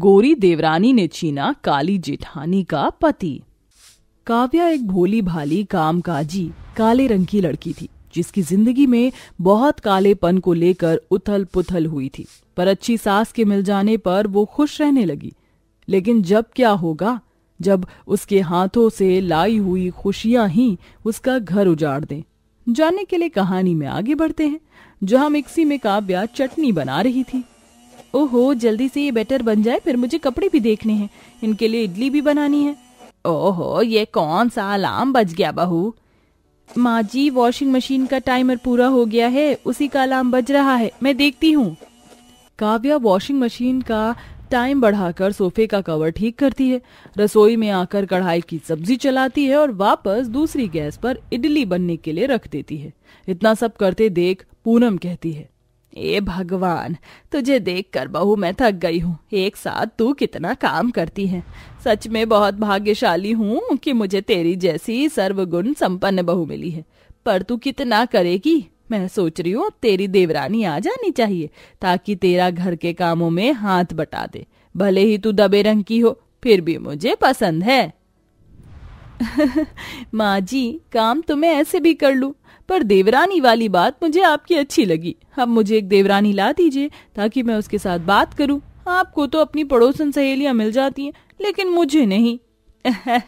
गोरी देवरानी ने छीना काली जेठानी का पति काव्या एक भोली भाली कामकाजी काले रंग की लड़की थी जिसकी जिंदगी में बहुत काले पन को लेकर उथल पुथल हुई थी पर अच्छी सास के मिल जाने पर वो खुश रहने लगी लेकिन जब क्या होगा जब उसके हाथों से लाई हुई खुशियां ही उसका घर उजाड़ दें जाने के लिए कहानी में आगे बढ़ते हैं जहां मिक्सी में काव्या चटनी बना रही थी ओहो जल्दी से ये बेटर बन जाए फिर मुझे कपड़े भी देखने हैं इनके लिए इडली भी बनानी है ओहो ये कौन सा अलार्म बज गया बहू माँ जी वॉशिंग मशीन का टाइमर पूरा हो गया है उसी का अलार्म बज रहा है मैं देखती हूँ काव्या वॉशिंग मशीन का टाइम बढ़ाकर सोफे का कवर ठीक करती है रसोई में आकर कढ़ाई की सब्जी चलाती है और वापस दूसरी गैस पर इडली बनने के लिए रख देती है इतना सब करते देख पूनम कहती है ए भगवान तुझे देखकर बहु मैं थक गई हूँ एक साथ तू कितना काम करती है सच में बहुत भाग्यशाली हूँ कि मुझे तेरी जैसी सर्वगुण संपन्न बहु मिली है पर तू कितना करेगी मैं सोच रही हूँ तेरी देवरानी आ जानी चाहिए ताकि तेरा घर के कामों में हाथ बटा दे भले ही तू दबे रंग की हो फिर भी मुझे पसंद है माँ जी काम तो मैं ऐसे भी कर लूँ पर देवरानी वाली बात मुझे आपकी अच्छी लगी अब मुझे एक देवरानी ला दीजिए ताकि मैं उसके साथ बात करूँ आपको तो अपनी पड़ोसन सहेलियाँ मिल जाती हैं लेकिन मुझे नहीं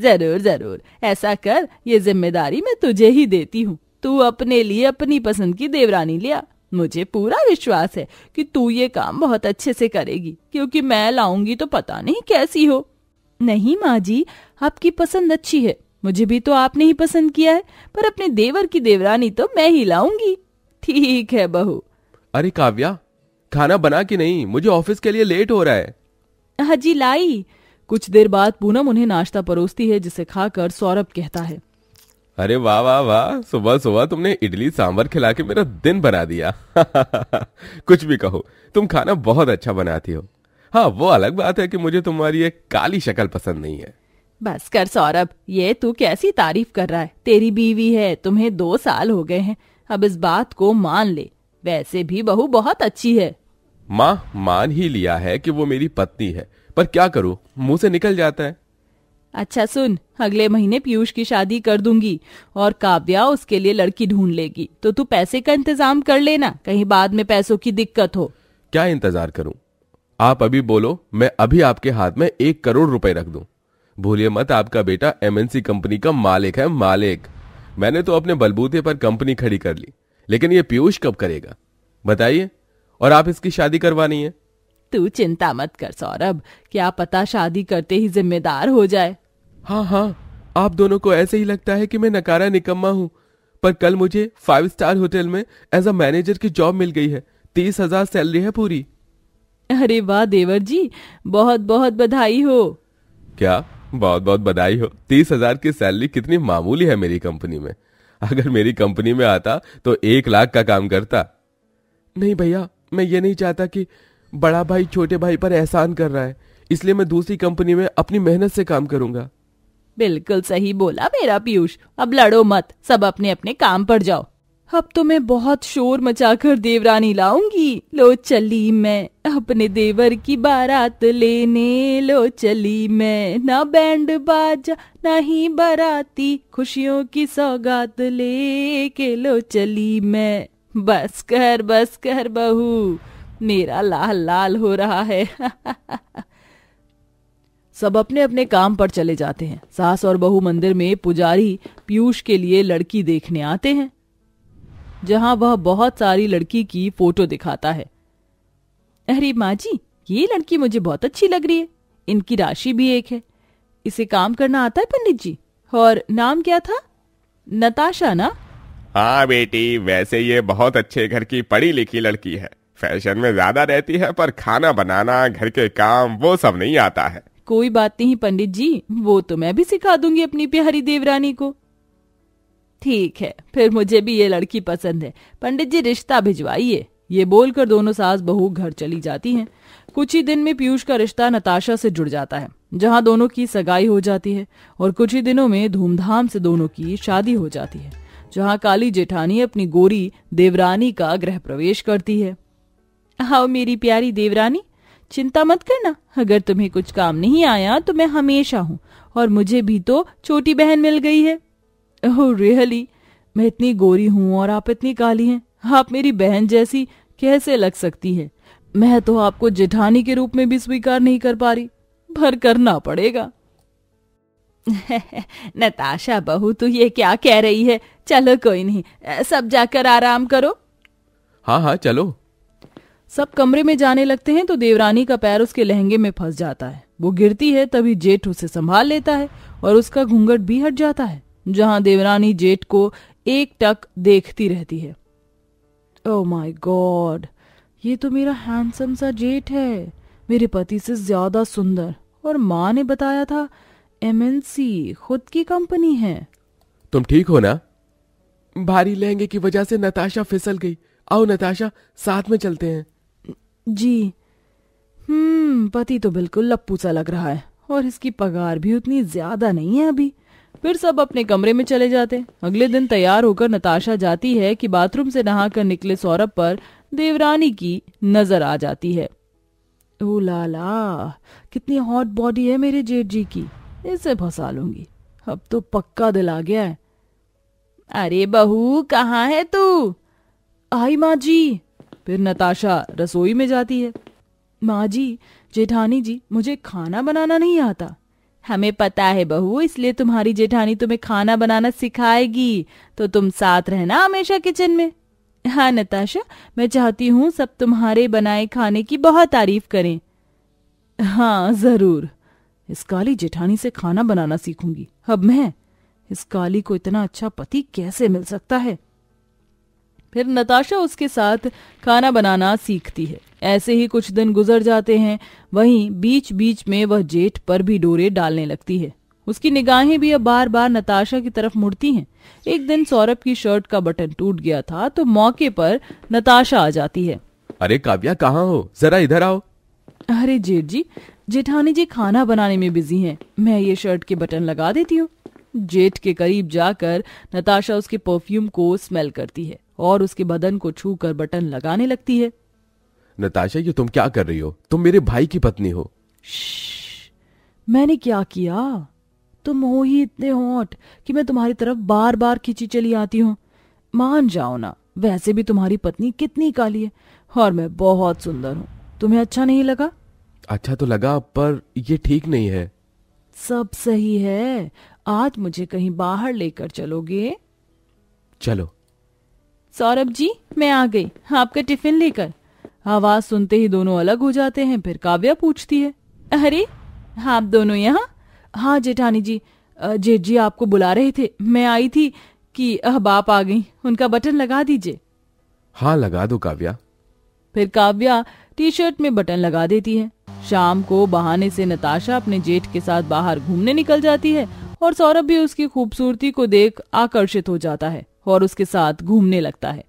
जरूर जरूर ऐसा कर ये जिम्मेदारी मैं तुझे ही देती हूँ तू अपने लिए अपनी पसंद की देवरानी लिया मुझे पूरा विश्वास है कि तू ये काम बहुत अच्छे से करेगी क्योंकि मैं लाऊंगी तो पता नहीं कैसी हो नहीं माँ जी आपकी पसंद अच्छी है मुझे भी तो आपने ही पसंद किया है पर अपने देवर की देवरानी तो मैं ही लाऊंगी ठीक है बहू अरे काव्या खाना बना कि नहीं मुझे ऑफिस के लिए लेट हो रहा है हाजी लाई कुछ देर बाद पूनम उन्हें नाश्ता परोसती है जिसे खाकर सौरभ कहता है अरे वाह वाह वाह सुबह सुबह तुमने इडली सांबर खिला के मेरा दिन बना दिया कुछ भी कहो तुम खाना बहुत अच्छा बनाती हो हाँ वो अलग बात है कि मुझे तुम्हारी एक काली शक्ल पसंद नहीं है बस कर सौरभ ये तू कैसी तारीफ कर रहा है तेरी बीवी है तुम्हें दो साल हो गए हैं अब इस बात को मान ले वैसे भी बहू बहुत अच्छी है माँ मान ही लिया है कि वो मेरी पत्नी है पर क्या करूँ मुंह से निकल जाता है अच्छा सुन अगले महीने पीयूष की शादी कर दूंगी और काव्या उसके लिए लड़की ढूंढ लेगी तो तू पैसे का इंतजाम कर लेना कहीं बाद में पैसों की दिक्कत हो क्या इंतजार करूँ आप अभी बोलो मैं अभी आपके हाथ में एक करोड़ रुपए रख दूं भूलिए मत आपका बेटा एमएनसी कंपनी का मालिक है मालिक मैंने तो अपने बलबूते पर कंपनी खड़ी कर ली लेकिन ये पीयूष कब करेगा बताइए और आप इसकी शादी करवानी है तू चिंता मत कर सौरभ क्या पता शादी करते ही जिम्मेदार हो जाए हाँ हाँ आप दोनों को ऐसे ही लगता है कि मैं नकारा निकम्मा हूँ पर कल मुझे फाइव स्टार होटल में एज अ मैनेजर की जॉब मिल गई है तीस हजार सैलरी है पूरी अरे वाह देवर जी बहुत बहुत बधाई हो क्या बहुत बहुत बधाई हो तीस हजार की सैलरी कितनी मामूली है मेरी कंपनी में अगर मेरी कंपनी में आता तो एक लाख का काम करता नहीं भैया मैं ये नहीं चाहता कि बड़ा भाई छोटे भाई पर एहसान कर रहा है इसलिए मैं दूसरी कंपनी में अपनी मेहनत से काम करूंगा बिल्कुल सही बोला मेरा पीयूष अब लड़ो मत सब अपने अपने काम पर जाओ अब तो मैं बहुत शोर मचाकर देवरानी लाऊंगी लो चली मैं अपने देवर की बारात लेने लो चली मैं ना बैंड बाजा ना ही बराती खुशियों की सौगात ले के लो चली मैं बस कर बस कर बहू मेरा लाल लाल हो रहा है सब अपने अपने काम पर चले जाते हैं सास और बहू मंदिर में पुजारी पीयूष के लिए लड़की देखने आते हैं जहां वह बहुत सारी लड़की की फोटो दिखाता है अरे माँ जी ये लड़की मुझे बहुत अच्छी लग रही है इनकी राशि भी एक है इसे काम करना आता है पंडित जी और नाम क्या था नताशा ना हाँ बेटी वैसे ये बहुत अच्छे घर की पढ़ी लिखी लड़की है फैशन में ज्यादा रहती है पर खाना बनाना घर के काम वो सब नहीं आता है कोई बात नहीं पंडित जी वो तो मैं भी सिखा दूंगी अपनी प्यारी देवरानी को ठीक है फिर मुझे भी ये लड़की पसंद है पंडित जी रिश्ता भिजवाइए ये बोलकर दोनों सास बहू घर चली जाती हैं कुछ ही दिन में पीयूष का रिश्ता नताशा से जुड़ जाता है जहां दोनों की सगाई हो जाती है और कुछ ही दिनों में धूमधाम से दोनों की शादी हो जाती है जहां काली जेठानी अपनी गोरी देवरानी का गृह प्रवेश करती है आओ मेरी प्यारी देवरानी चिंता मत करना अगर तुम्हें कुछ काम नहीं आया तो मैं हमेशा हूँ और मुझे भी तो छोटी बहन मिल गई है ओह रियली मैं इतनी गोरी हूँ और आप इतनी काली हैं आप मेरी बहन जैसी कैसे लग सकती है मैं तो आपको जेठानी के रूप में भी स्वीकार नहीं कर पा रही भर करना पड़ेगा नताशा बहू तू ये क्या कह रही है चलो कोई नहीं सब जाकर आराम करो हाँ हाँ चलो सब कमरे में जाने लगते हैं तो देवरानी का पैर उसके लहंगे में फंस जाता है वो गिरती है तभी जेठ उसे संभाल लेता है और उसका घूंघट भी हट जाता है जहां देवरानी जेट को एक टक देखती रहती है ओ माय गॉड ये तो मेरा हैंडसम सा जेठ है मेरे पति से ज्यादा सुंदर और माँ ने बताया था एमएनसी खुद की कंपनी है तुम ठीक हो ना भारी लहंगे की वजह से नताशा फिसल गई आओ नताशा साथ में चलते हैं जी हम्म पति तो बिल्कुल लप्पू सा लग रहा है और इसकी पगार भी उतनी ज्यादा नहीं है अभी फिर सब अपने कमरे में चले जाते अगले दिन तैयार होकर नताशा जाती है कि बाथरूम से नहाकर निकले सौरभ पर देवरानी की नजर आ जाती है ओ लाला कितनी हॉट बॉडी है मेरे जेठ जी की इसे फंसा लूंगी अब तो पक्का दिल आ गया है अरे बहू कहाँ है तू आई माँ जी फिर नताशा रसोई में जाती है माँ जी जेठानी जी मुझे खाना बनाना नहीं आता हमें पता है बहू इसलिए तुम्हारी जेठानी तुम्हें खाना बनाना सिखाएगी तो तुम साथ रहना हमेशा किचन में हाँ नताशा मैं चाहती हूँ सब तुम्हारे बनाए खाने की बहुत तारीफ करें हाँ जरूर इस काली जेठानी से खाना बनाना सीखूंगी अब मैं इस काली को इतना अच्छा पति कैसे मिल सकता है फिर नताशा उसके साथ खाना बनाना सीखती है ऐसे ही कुछ दिन गुजर जाते हैं वहीं बीच बीच में वह जेठ पर भी डोरे डालने लगती है उसकी निगाहें भी अब बार बार नताशा की तरफ मुड़ती हैं। एक दिन सौरभ की शर्ट का बटन टूट गया था तो मौके पर नताशा आ जाती है अरे काव्या कहाँ हो जरा इधर आओ अरे जेठ जी जेठानी जी खाना बनाने में बिजी हैं। मैं ये शर्ट के बटन लगा देती हूँ जेठ के करीब जाकर नताशा उसके परफ्यूम को स्मेल करती है और उसके बदन को छू कर बटन लगाने लगती है नताशा ये तुम क्या कर रही हो तुम मेरे भाई की पत्नी हो मैंने क्या किया तुम हो ही इतने होट कि मैं तुम्हारी तरफ बार बार खींची चली आती हूँ मान जाओ ना वैसे भी तुम्हारी पत्नी कितनी काली है और मैं बहुत सुंदर हूँ तुम्हें अच्छा नहीं लगा अच्छा तो लगा पर ये ठीक नहीं है सब सही है आज मुझे कहीं बाहर लेकर चलोगे चलो सौरभ जी मैं आ गई आपका टिफिन लेकर आवाज सुनते ही दोनों अलग हो जाते हैं फिर काव्या पूछती है अरे हाँ आप दोनों यहाँ हाँ जेठानी जी जेठ जी आपको बुला रहे थे मैं आई थी कि अह बाप आ गई उनका बटन लगा दीजिए हाँ लगा दो काव्या फिर काव्या टी शर्ट में बटन लगा देती है शाम को बहाने से नताशा अपने जेठ के साथ बाहर घूमने निकल जाती है और सौरभ भी उसकी खूबसूरती को देख आकर्षित हो जाता है और उसके साथ घूमने लगता है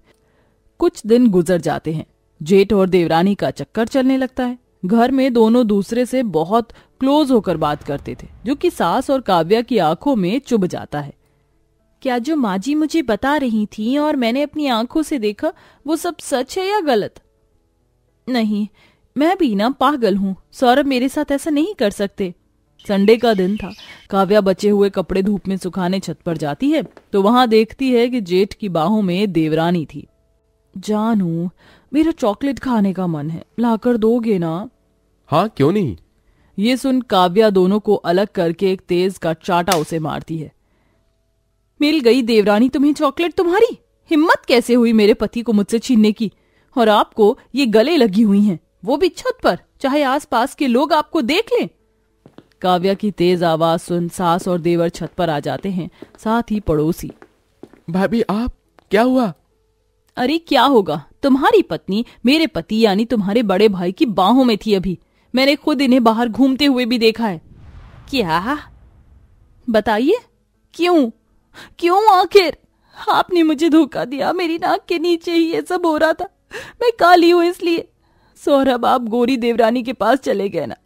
कुछ दिन गुजर जाते हैं जेठ और देवरानी का चक्कर चलने लगता है घर में दोनों दूसरे से बहुत क्लोज होकर बात करते थे जो कि सास और काव्या की आंखों में चुभ जाता है क्या जो माँ जी मुझे बता रही थी और मैंने अपनी आंखों से देखा वो सब सच है या गलत नहीं मैं भी ना पागल हूँ सौरभ मेरे साथ ऐसा नहीं कर सकते संडे का दिन था काव्या बचे हुए कपड़े धूप में सुखाने छत पर जाती है तो वहां देखती है कि जेठ की बाहों में देवरानी थी जानू मेरा चॉकलेट खाने का मन है लाकर दोगे ना हाँ क्यों नहीं ये सुन काव्या दोनों को अलग करके एक तेज का चाटा उसे मारती है मिल गई देवरानी तुम्हें चॉकलेट तुम्हारी हिम्मत कैसे हुई मेरे पति को मुझसे छीनने की और आपको ये गले लगी हुई हैं वो भी छत पर चाहे आसपास के लोग आपको देख लें काव्या की तेज आवाज सुन सास और देवर छत पर आ जाते हैं साथ ही पड़ोसी भाभी आप क्या हुआ अरे क्या होगा तुम्हारी पत्नी मेरे पति यानी तुम्हारे बड़े भाई की बाहों में थी अभी मैंने खुद इन्हें बाहर घूमते हुए भी देखा है क्या बताइए क्यों क्यों आखिर आपने मुझे धोखा दिया मेरी नाक के नीचे ही ये सब हो रहा था मैं काली हूं इसलिए सौरभ आप गोरी देवरानी के पास चले गए ना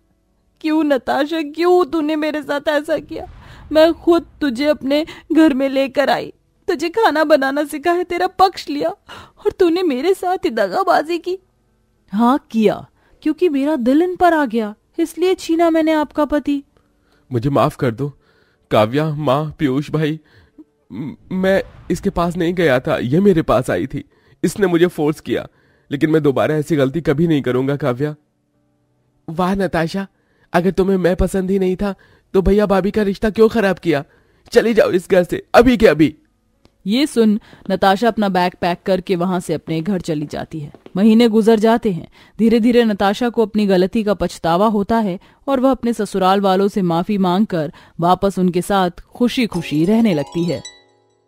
क्यों नताशा क्यों तूने मेरे साथ ऐसा किया मैं खुद तुझे अपने घर में लेकर आई तुझे खाना बनाना सिखा है तेरा पक्ष लिया और तूने मेरे साथ ही दगाबाजी की हाँ किया क्योंकि मेरा दिल इन पर आ गया इसलिए छीना मैंने आपका पति मुझे माफ कर दो काव्या माँ पीयूष भाई मैं इसके पास नहीं गया था यह मेरे पास आई थी इसने मुझे फोर्स किया लेकिन मैं दोबारा ऐसी गलती कभी नहीं करूंगा काव्या वाह नताशा अगर तुम्हें मैं पसंद ही नहीं था तो भैया भाभी का रिश्ता क्यों खराब किया चली जाओ इस घर से अभी के अभी ये सुन नताशा अपना बैग पैक करके वहां से अपने घर चली जाती है महीने गुजर जाते हैं धीरे धीरे नताशा को अपनी गलती का पछतावा होता है और वह अपने ससुराल वालों से माफी मांगकर वापस उनके साथ खुशी खुशी रहने लगती है